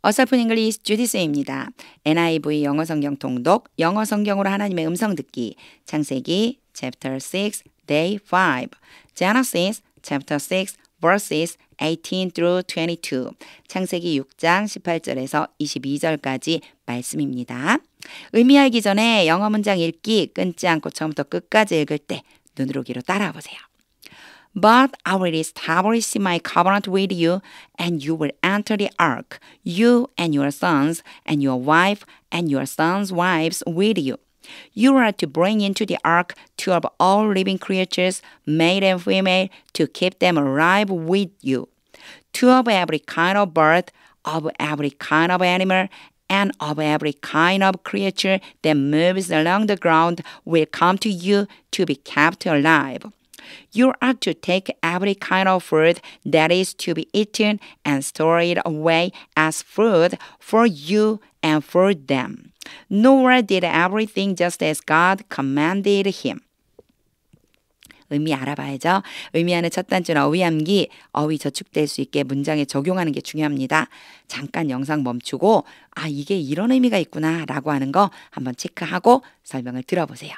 어설픈 잉글리시 주디스입니다. NIV 영어 성경 통독, 영어 성경으로 하나님의 음성 듣기, 창세기 chapter 6 day 5, Genesis chapter 6 verses 18 through 22, 창세기 6장 18절에서 22절까지 말씀입니다. 의미하기 전에 영어 문장 읽기 끊지 않고 처음부터 끝까지 읽을 때 눈으로 귀로 따라와 보세요. But I will establish my covenant with you, and you will enter the ark, you and your sons, and your wife, and your sons' wives with you. You are to bring into the ark two of all living creatures, male and female, to keep them alive with you. Two of every kind of bird, of every kind of animal, and of every kind of creature that moves along the ground will come to you to be kept alive. You are to take every kind of food that is to be eaten and store it away as food for you and for them. Noah did everything just as God commanded him. 의미 알아봐야죠. 의미하는 첫 단추는 어휘 암기, 어휘 저축될 수 있게 문장에 적용하는 게 중요합니다. 잠깐 영상 멈추고 아 이게 이런 의미가 있구나 라고 하는 거 한번 체크하고 설명을 들어보세요.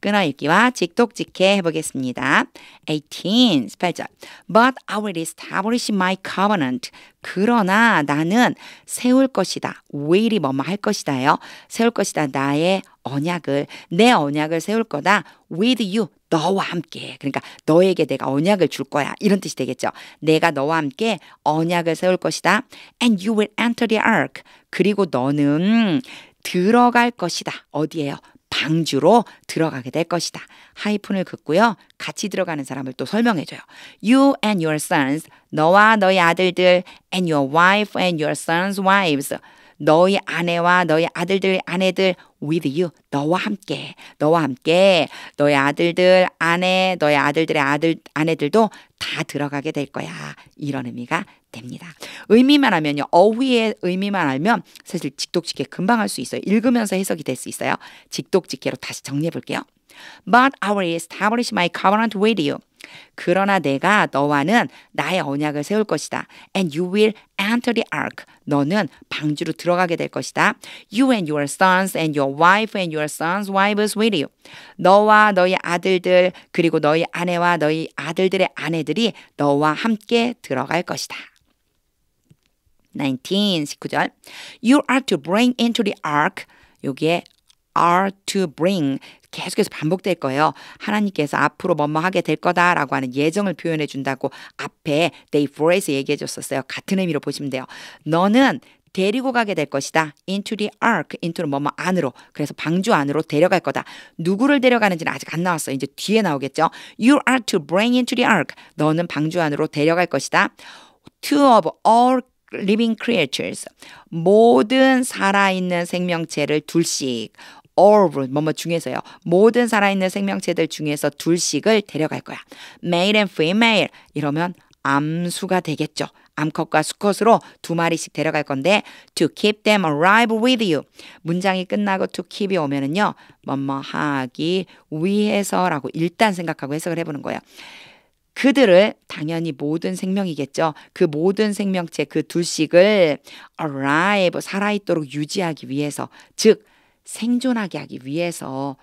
끊어읽기와 직독직해 해보겠습니다. 18, 18절. But I will establish my covenant. 그러나 나는 세울 것이다. 웨일이 뭐뭐 할 것이다요. 세울 것이다. 나의 언약을 내 언약을 세울 거다. With you 너와 함께 그러니까 너에게 내가 언약을 줄 거야 이런 뜻이 되겠죠. 내가 너와 함께 언약을 세울 것이다. And you will enter the ark. 그리고 너는 들어갈 것이다. 어디에요? 방주로 들어가게 될 것이다. 하이픈을 긋고요. 같이 들어가는 사람을 또 설명해줘요. You and your sons, 너와 너의 아들들, and your wife and your sons' wives. 너희 아내와 너희 아들들 아내들 with you 너와 함께 너와 함께 너의 아들들 아내 너의 아들들의 아들 아내들도 다 들어가게 될 거야 이런 의미가 됩니다. 의미만 하면요 어휘의 의미만 알면 사실 직독직해 금방 할 수 있어요. 읽으면서 해석이 될 수 있어요. 직독직해로 다시 정리해 볼게요. But I will establish my covenant with you. 그러나 내가 너와는 나의 언약을 세울 것이다. And you will enter the ark. 너는 방주로 들어가게 될 것이다. You and your sons and your wife and your sons' wives with you. 너와 너희 아들들 그리고 너희 아내와 너희 아들들의 아내들이 너와 함께 들어갈 것이다. 19, 19절. You are to bring into the ark. 여기에 are to bring 계속해서 반복될 거예요. 하나님께서 앞으로 뭐뭐 하게 될 거다라고 하는 예정을 표현해 준다고 앞에 day f o r 에서 얘기해 줬었어요. 같은 의미로 보시면 돼요. 너는 데리고 가게 될 것이다. into the ark, i n t o 뭐뭐 안으로. 그래서 방주 안으로 데려갈 거다. 누구를 데려가는지는 아직 안나왔어 이제 뒤에 나오겠죠. You are to bring into the ark. 너는 방주 안으로 데려갈 것이다. Two of all living creatures. 모든 살아있는 생명체를 둘씩. all 뭐뭐 중에서요. 모든 살아있는 생명체들 중에서 둘씩을 데려갈 거야. male and female 이러면 암수가 되겠죠. 암컷과 수컷으로 두 마리씩 데려갈 건데 to keep them alive with you 문장이 끝나고 to keep이 오면은요 뭐뭐 하기 위해서라고 일단 생각하고 해석을 해보는 거예요. 그들을 당연히 모든 생명이겠죠. 그 모든 생명체 그 둘씩을 alive 살아있도록 유지하기 위해서 즉 생존하게 하기 위해서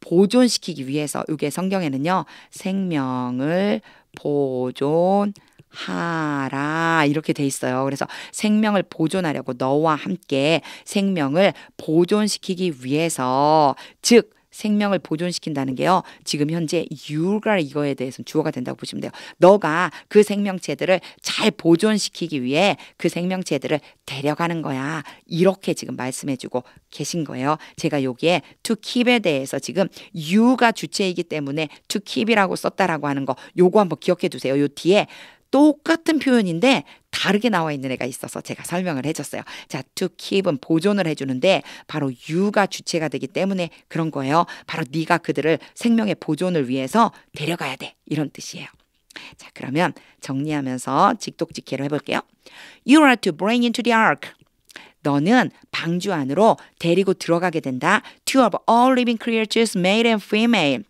보존시키기 위해서 이게 성경에는요 생명을 보존 하라 이렇게 돼 있어요. 그래서 생명을 보존하려고 너와 함께 생명을 보존시키기 위해서 즉 생명을 보존시킨다는 게요. 지금 현재 y o 가 이거에 대해서 주어가 된다고 보시면 돼요. 너가 그 생명체들을 잘 보존시키기 위해 그 생명체들을 데려가는 거야. 이렇게 지금 말씀해주고 계신 거예요. 제가 여기에 to keep에 대해서 지금 y o 가 주체이기 때문에 to keep이라고 썼다라고 하는 거 요거 한번 기억해 두세요. 요 뒤에 똑같은 표현인데 다르게 나와 있는 애가 있어서 제가 설명을 해줬어요. 자, to keep은 보존을 해주는데 바로 you가 주체가 되기 때문에 그런 거예요. 바로 네가 그들을 생명의 보존을 위해서 데려가야 돼 이런 뜻이에요. 자, 그러면 정리하면서 직독직해로 해볼게요. You are to bring into the ark. 너는 방주 안으로 데리고 들어가게 된다. Two of all living creatures, male and female.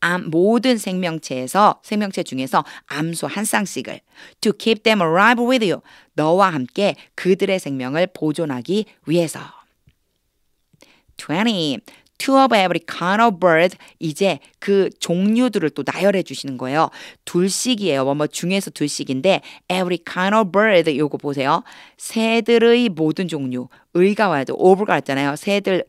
암, 모든 생명체에서 생명체 중에서 암소 한 쌍씩을 to keep them alive with you 너와 함께 그들의 생명을 보존하기 위해서 20. two of every kind of bird 이제 그 종류들을 또 나열해 주시는 거예요. 둘씩이에요. 뭐뭐 뭐 중에서 둘씩인데 every kind of bird 요거 보세요. 새들의 모든 종류 의가 와야 돼. o v e 가 왔잖아요. 새들의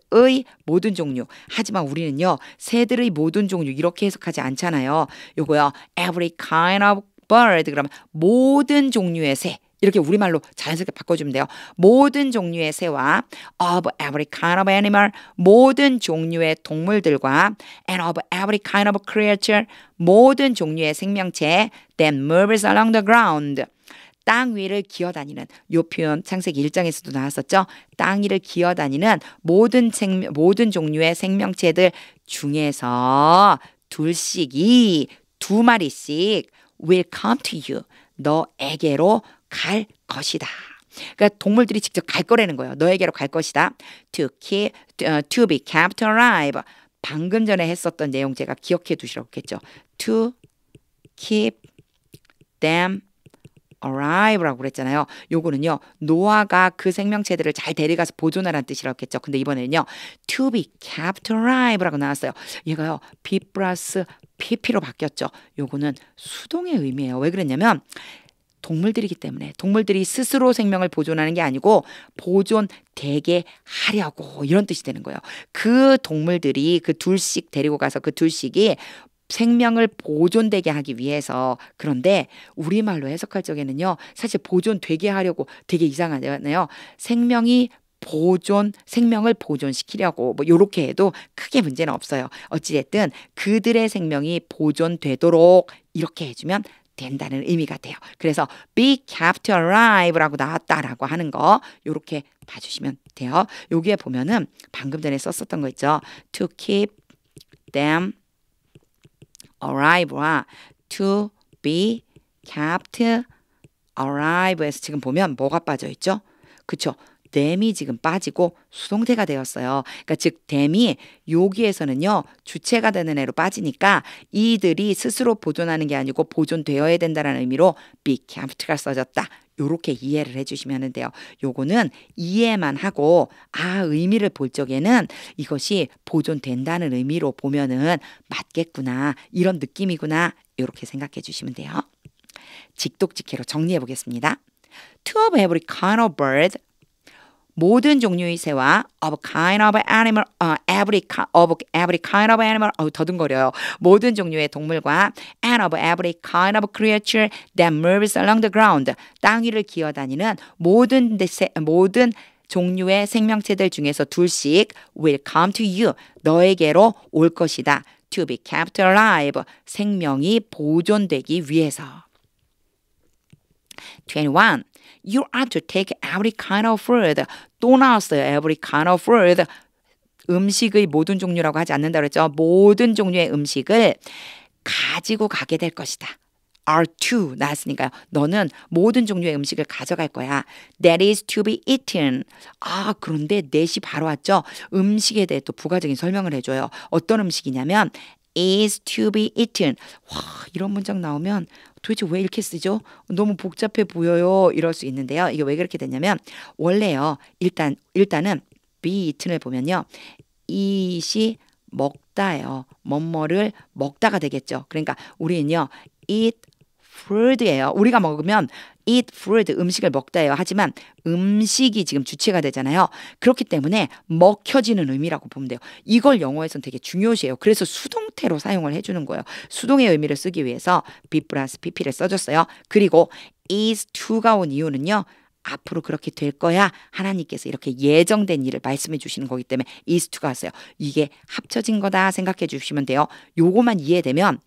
모든 종류. 하지만 우리는요. 새들의 모든 종류 이렇게 해석하지 않잖아요. 요거요. every kind of bird 그러면 모든 종류의 새 이렇게 우리말로 자연스럽게 바꿔주면 돼요. 모든 종류의 새와 of every kind of animal 모든 종류의 동물들과 and of every kind of creature 모든 종류의 생명체 that moves along the ground 땅 위를 기어다니는 요 표현 창세기 1장에서도 나왔었죠. 땅 위를 기어다니는 모든 생, 모든 종류의 생명체들 중에서 둘씩이 두 마리씩 will come to you 너에게로 갈 것이다. 그러니까 동물들이 직접 갈 거라는 거예요. 너에게로 갈 것이다. To keep, 어, to be kept alive. 방금 전에 했었던 내용 제가 기억해 두시라고 했죠. To keep them alive라고 그랬잖아요. 요거는요. 노아가 그 생명체들을 잘 데려가서 보존하라는 뜻이라고 했죠. 근데 이번에는요. to be kept alive라고 나왔어요. 얘가요. be 플러스 pp로 바뀌었죠. 요거는 수동의 의미예요. 왜 그랬냐면 동물들이기 때문에 동물들이 스스로 생명을 보존하는 게 아니고 보존되게 하려고 이런 뜻이 되는 거예요. 그 동물들이 그 둘씩 데리고 가서 그 둘씩이 생명을 보존되게 하기 위해서 그런데 우리말로 해석할 적에는요 사실 보존되게 하려고 되게 이상하잖아요 생명이 보존 생명을 보존시키려고 뭐 요렇게 해도 크게 문제는 없어요 어찌됐든 그들의 생명이 보존되도록 이렇게 해주면 된다는 의미 가아요 그래서 be kept alive라고 나왔다라고 하는 거 요렇게 봐주시면 돼요. 여기에 보면은 방금 전에 썼었던 거 있죠. to keep them alive와 to be kept alive에서 지금 보면 뭐가 빠져 있죠? 그쵸? 댐이 지금 빠지고 수동태가 되었어요. 그러니까 즉 댐이 여기에서는요 주체가 되는 애로 빠지니까 이들이 스스로 보존하는 게 아니고 보존되어야 된다는 의미로 be a 비캠 e 트가 써졌다. 요렇게 이해를 해주시면 돼요. 요거는 이해만 하고 아 의미를 볼 적에는 이것이 보존된다는 의미로 보면은 맞겠구나 이런 느낌이구나 요렇게 생각해 주시면 돼요. 직독직해로 정리해 보겠습니다. Two of every kind of bird 모든 종류의 새와 of kind of animal, uh, every of every kind of animal, 어, 더듬거려요. 모든 종류의 동물과 and of every kind of creature that moves along the ground, 땅 위를 기어다니는 모든 새, 모든 종류의 생명체들 중에서 둘씩 will come to you, 너에게로 올 것이다. To be kept alive, 생명이 보존되기 위해서. 21. you are to take every kind of food. 또 나왔어요. every kind of food. 음식의 모든 종류라고 하지 않는다 그랬죠. 모든 종류의 음식을 가지고 가게 될 것이다. are to 나왔으니까요. 너는 모든 종류의 음식을 가져갈 거야. That is to be eaten. 아 그런데 넷이 바로 왔죠. 음식에 대해 또 부가적인 설명을 해줘요. 어떤 음식이냐면 is to be eaten. 와, 이런 문장 나오면 도대체 왜 이렇게 쓰죠? 너무 복잡해 보여요. 이럴 수 있는데요. 이게 왜 그렇게 됐냐면 원래요. 일단 일단은 be eaten을 보면요. 이시 먹다예요. 뭐뭐를 먹다가 되겠죠. 그러니까 우리는요. eat food예요. 우리가 먹으면 eat food 음식을 먹다예요. 하지만 음식이 지금 주체가 되잖아요. 그렇기 때문에 먹혀지는 의미라고 보면 돼요. 이걸 영어에선 되게 중요시해요. 그래서 수동태로 사용을 해주는 거예요. 수동의 의미를 쓰기 위해서 be 플러스 pp를 써줬어요. 그리고 is to가 온 이유는요. 앞으로 그렇게 될 거야. 하나님께서 이렇게 예정된 일을 말씀해 주시는 거기 때문에 is to가 왔어요. 이게 합쳐진 거다 생각해 주시면 돼요. 요것만 이해되면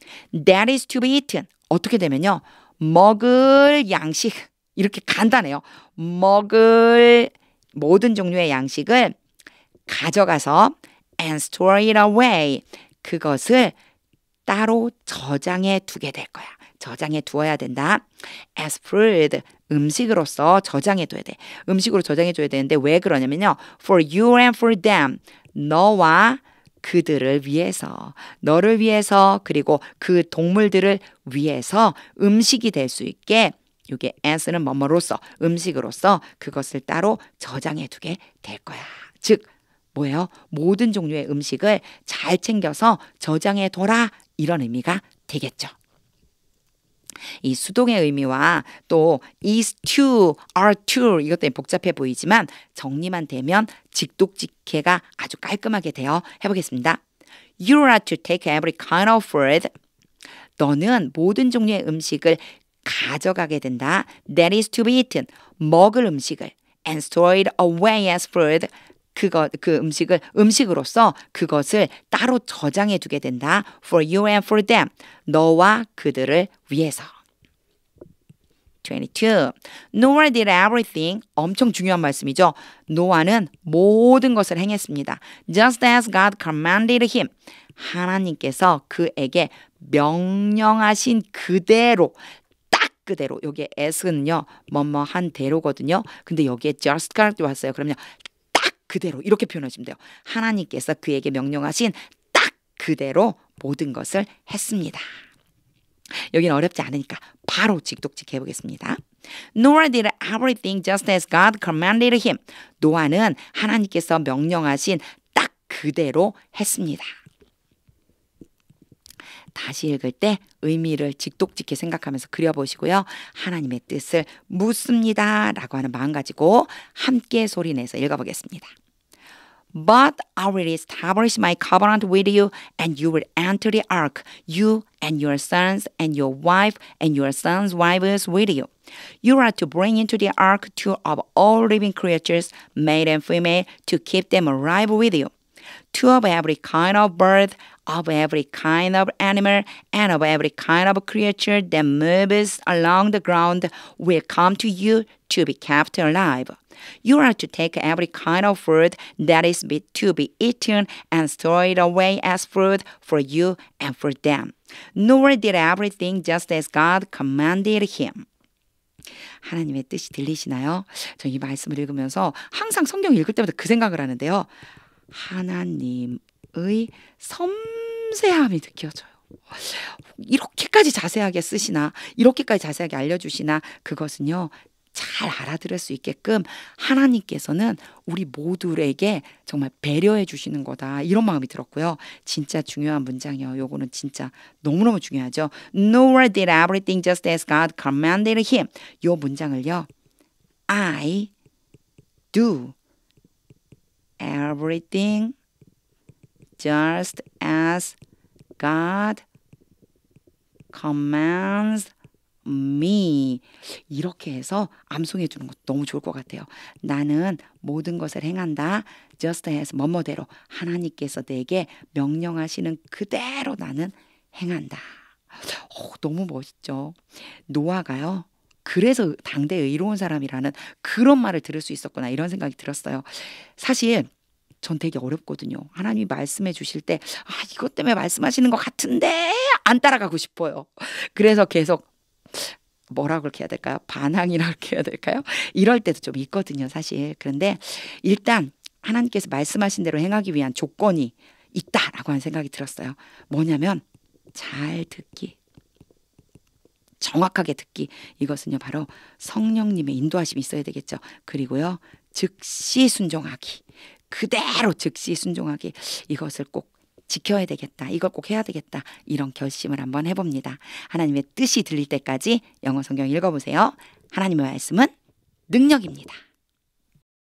that is to be eaten. 어떻게 되면요. 먹을 양식 이렇게 간단해요. 먹을 모든 종류의 양식을 가져가서 and store it away 그것을 따로 저장해 두게 될 거야. 저장해 두어야 된다. as food 음식으로서 저장해 둬야 돼. 음식으로 저장해 줘야 되는데 왜 그러냐면요. for you and for them 너와 그들을 위해서, 너를 위해서, 그리고 그 동물들을 위해서 음식이 될 수 있게 이게 as는 뭐뭐로서 음식으로서 그것을 따로 저장해 두게 될 거야. 즉 뭐예요? 모든 종류의 음식을 잘 챙겨서 저장해 둬라 이런 의미가 되겠죠. 이 수동의 의미와 또 is to, are to 이것 때문에 복잡해 보이지만 정리만 되면 직독직해가 아주 깔끔하게 되어 해보겠습니다. You are to take every kind of food. 너는 모든 종류의 음식을 가져가게 된다. That is to be eaten. 먹을 음식을 and store it away as food. 그거 그 음식을 음식으로서 그것을 따로 저장해 두게 된다. For you and for them. 너와 그들을 위해서. 22. Noah did everything. 엄청 중요한 말씀이죠. 노아는 모든 것을 행했습니다. Just as God commanded him. 하나님께서 그에게 명령하신 그대로 딱 그대로 여기에 as는요 뭐뭐 한 대로거든요. 근데 여기에 just g o d 왔어요. 그러면 딱 그대로 이렇게 표현하시면 돼요. 하나님께서 그에게 명령하신 딱 그대로 모든 것을 했습니다. 여기는 어렵지 않으니까 바로 직독직 해보겠습니다. Noah did everything just as God commanded him. 노아는 하나님께서 명령하신 딱 그대로 했습니다. 다시 읽을 때 의미를 직독직히 생각하면서 그려보시고요. 하나님의 뜻을 묻습니다. 라고 하는 마음 가지고 함께 소리내서 읽어보겠습니다. But I will establish my covenant with you, and you will enter the ark, you and your sons, and your wife, and your sons' wives with you. You are to bring into the ark two of all living creatures, male and female, to keep them alive with you two of every kind of bird, of every kind of animal, and of every kind of creature that moves along the ground will come to you to be kept alive. You are to take every kind of food that is be, to be eaten and store it away as food for you and for them. Noah did everything just as God commanded him. 하나님의 뜻이 들리시나요? 저는 말씀을 읽으면서 항상 성경 읽을 때마다 그 생각을 하는데요. 하나님의 섬세함이 느껴져요. 이렇게까지 자세하게 쓰시나, 이렇게까지 자세하게 알려주시나, 그것은요, 잘 알아들을 수 있게끔 하나님께서는 우리 모두에게 정말 배려해 주시는 거다. 이런 마음이 들었고요. 진짜 중요한 문장이요. 요거는 진짜 너무너무 중요하죠. n o a did everything just as God commanded him. 요 문장을요. I do everything just as God commands me. 이렇게 해서 암송해 주는 것도 너무 좋을 것 같아요. 나는 모든 것을 행한다. just as 뭐뭐대로 하나님께서 내게 명령하시는 그대로 나는 행한다. 오, 어, 너무 멋있죠. 노아가요. 그래서 당대에 의로운 사람이라는 그런 말을 들을 수 있었구나 이런 생각이 들었어요. 사실 전 되게 어렵거든요. 하나님이 말씀해 주실 때, 아, 이것 때문에 말씀하시는 것 같은데, 안 따라가고 싶어요. 그래서 계속, 뭐라고 그렇게 해야 될까요? 반항이라고 그렇게 해야 될까요? 이럴 때도 좀 있거든요, 사실. 그런데 일단 하나님께서 말씀하신 대로 행하기 위한 조건이 있다라고 한 생각이 들었어요. 뭐냐면, 잘 듣기. 정확하게 듣기 이것은요 바로 성령님의 인도하심이 있어야 되겠죠. 그리고요 즉시 순종하기 그대로 즉시 순종하기 이것을 꼭 지켜야 되겠다. 이걸 꼭 해야 되겠다. 이런 결심을 한번 해봅니다. 하나님의 뜻이 들릴 때까지 영어 성경 읽어보세요. 하나님의 말씀은 능력입니다.